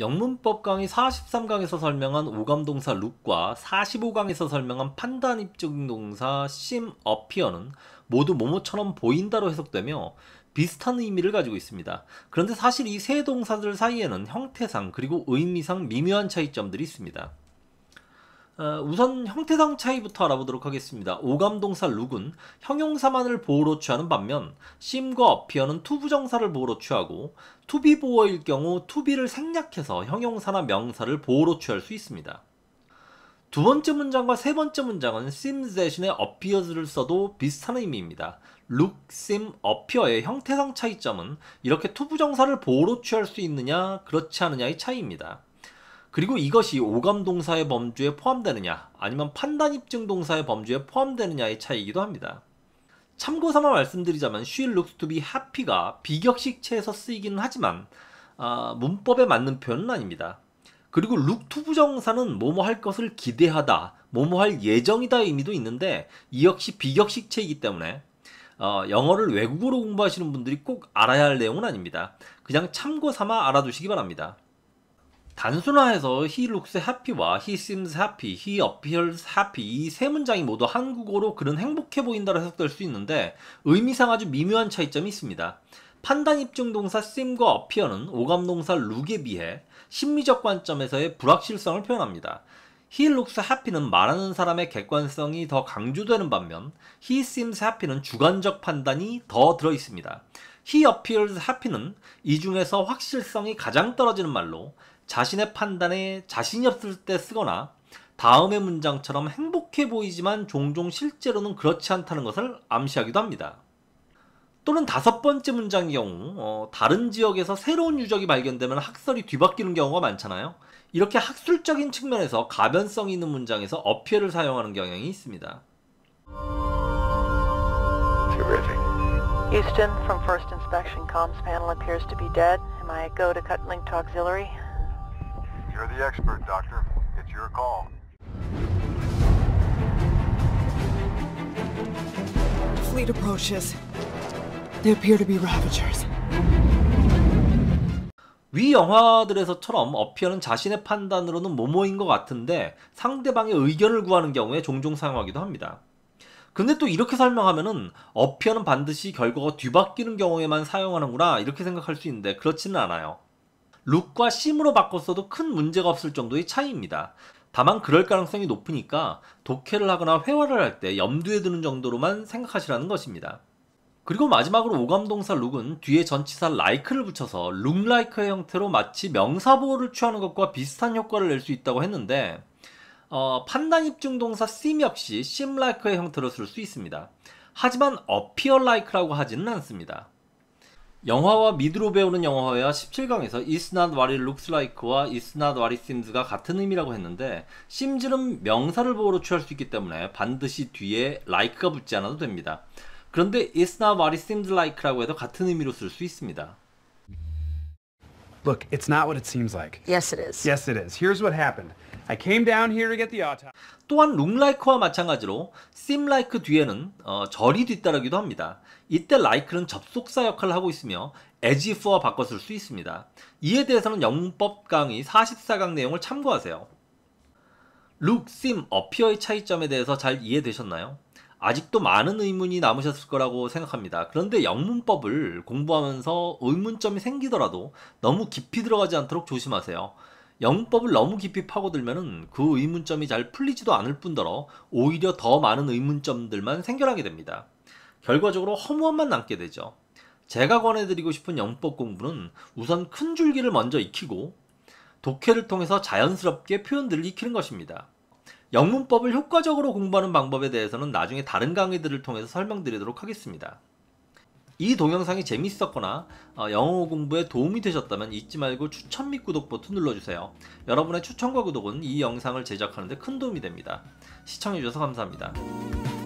영문법 강의 43강에서 설명한 오감동사 룩과 45강에서 설명한 판단입증동사 심 어피어는 모두 모모처럼 보인다로 해석되며 비슷한 의미를 가지고 있습니다. 그런데 사실 이 세 동사들 사이에는 형태상 그리고 의미상 미묘한 차이점들이 있습니다. 어, 우선 형태상 차이부터 알아보도록 하겠습니다. 오감동사 룩은 형용사만을 보호로 취하는 반면 심과 어피어는 투부정사를 보호로 취하고 투비 보어일 경우 투비를 생략해서 형용사나 명사를 보호로 취할 수 있습니다. 두 번째 문장과 세 번째 문장은 seems 대신에 appears를 써도 비슷한 의미입니다. look, s e m appear의 형태상 차이점은 이렇게 투부정사를 보호로 취할 수 있느냐, 그렇지 않느냐의 차이입니다. 그리고 이것이 오감 동사의 범주에 포함되느냐 아니면 판단 입증 동사의 범주에 포함되느냐의 차이이기도 합니다. 참고 삼아 말씀드리자면 she looks to be happy가 비격식체에서 쓰이기는 하지만 아, 문법에 맞는 표현은 아닙니다. 그리고 look to 부정사는 뭐뭐 할 것을 기대하다, 뭐뭐 할 예정이다 의미도 있는데 이 역시 비격식체이기 때문에 어, 영어를 외국어로 공부하시는 분들이 꼭 알아야 할 내용은 아닙니다. 그냥 참고 삼아 알아두시기 바랍니다. 단순화해서 he looks happy와 he seems happy, he appears happy 이 세 문장이 모두 한국어로 그는 행복해 보인다로 해석될 수 있는데 의미상 아주 미묘한 차이점이 있습니다. 판단 입증 동사 seem과 appear는 오감 동사 look에 비해 심리적 관점에서의 불확실성을 표현합니다. he looks happy는 말하는 사람의 객관성이 더 강조되는 반면 he seems happy는 주관적 판단이 더 들어 있습니다. he appears happy는 이 중에서 확실성이 가장 떨어지는 말로 자신의 판단에 자신이 없을 때 쓰거나 다음의 문장처럼 행복해 보이지만 종종 실제로는 그렇지 않다는 것을 암시하기도 합니다. 또는 다섯 번째 문장의 경우 어, 다른 지역에서 새로운 유적이 발견되면 학설이 뒤바뀌는 경우가 많잖아요. 이렇게 학술적인 측면에서 가변성이 있는 문장에서 어필을 사용하는 경향이 있습니다. Houston, from first inspection, comms panel appears to be dead. Am I go to Cutlink to auxiliary? the expert, Doctor. It's your call. Fleet approaches. They appear to be Ravagers. 위 영화들에서처럼 어피어는 자신의 판단으로는 모모인 것 같은데 상대방의 의견을 구하는 경우에 종종 사용하기도 합니다. 근데 또 이렇게 설명하면은 어피어는 반드시 결과가 뒤바뀌는 경우에만 사용하는구나 이렇게 생각할 수 있는데 그렇지는 않아요. 룩과 심으로 바꿨어도 큰 문제가 없을 정도의 차이입니다. 다만 그럴 가능성이 높으니까 독해를 하거나 회화를 할 때 염두에 두는 정도로만 생각하시라는 것입니다. 그리고 마지막으로 오감동사 룩은 뒤에 전치사 라이크를 붙여서 룩라이크의 형태로 마치 명사보호를 취하는 것과 비슷한 효과를 낼 수 있다고 했는데 어, 판단 입증 동사 심 역시 심라이크의 형태로 쓸 수 있습니다. 하지만 appear like라고 하지는 않습니다. 영화와 미드로 배우는 영어회화 17강에서 It's not what it looks like와 It's not what it seems가 같은 의미라고 했는데 심즈는 명사를 보호로 취할 수 있기 때문에 반드시 뒤에 like가 붙지 않아도 됩니다. 그런데 It's not what it seems like라고 해도 같은 의미로 쓸 수 있습니다. Look, it's not what it seems like. Yes, it is. Yes, it is. Here's what happened. I came down here to get the a u t o 또한 룩라이크와 마찬가지로 seemlike 뒤에는 어, 절이 뒤따르기도 합니다. 이때 like는 접속사 역할을 하고 있으며 as if와 바꿔 쓸 수 있습니다. 이에 대해서는 영문법 강의 44강 내용을 참고하세요. look, seem, appear의 차이점에 대해서 잘 이해되셨나요? 아직도 많은 의문이 남으셨을 거라고 생각합니다. 그런데 영문법을 공부하면서 의문점이 생기더라도 너무 깊이 들어가지 않도록 조심하세요. 영법을 너무 깊이 파고들면그 의문점이 잘 풀리지도 않을 뿐더러 오히려 더 많은 의문점들만 생겨나게 됩니다. 결과적으로 허무함만 남게 되죠. 제가 권해드리고 싶은 영법 공부는 우선 큰 줄기를 먼저 익히고 독해를 통해서 자연스럽게 표현들을 익히는 것입니다. 영문법을 효과적으로 공부하는 방법에 대해서는 나중에 다른 강의들을 통해서 설명드리도록 하겠습니다. 이 동영상이 재밌었거나 어, 영어 공부에 도움이 되셨다면 잊지 말고 추천 및 구독 버튼 눌러주세요. 여러분의 추천과 구독은 이 영상을 제작하는데 큰 도움이 됩니다. 시청해주셔서 감사합니다.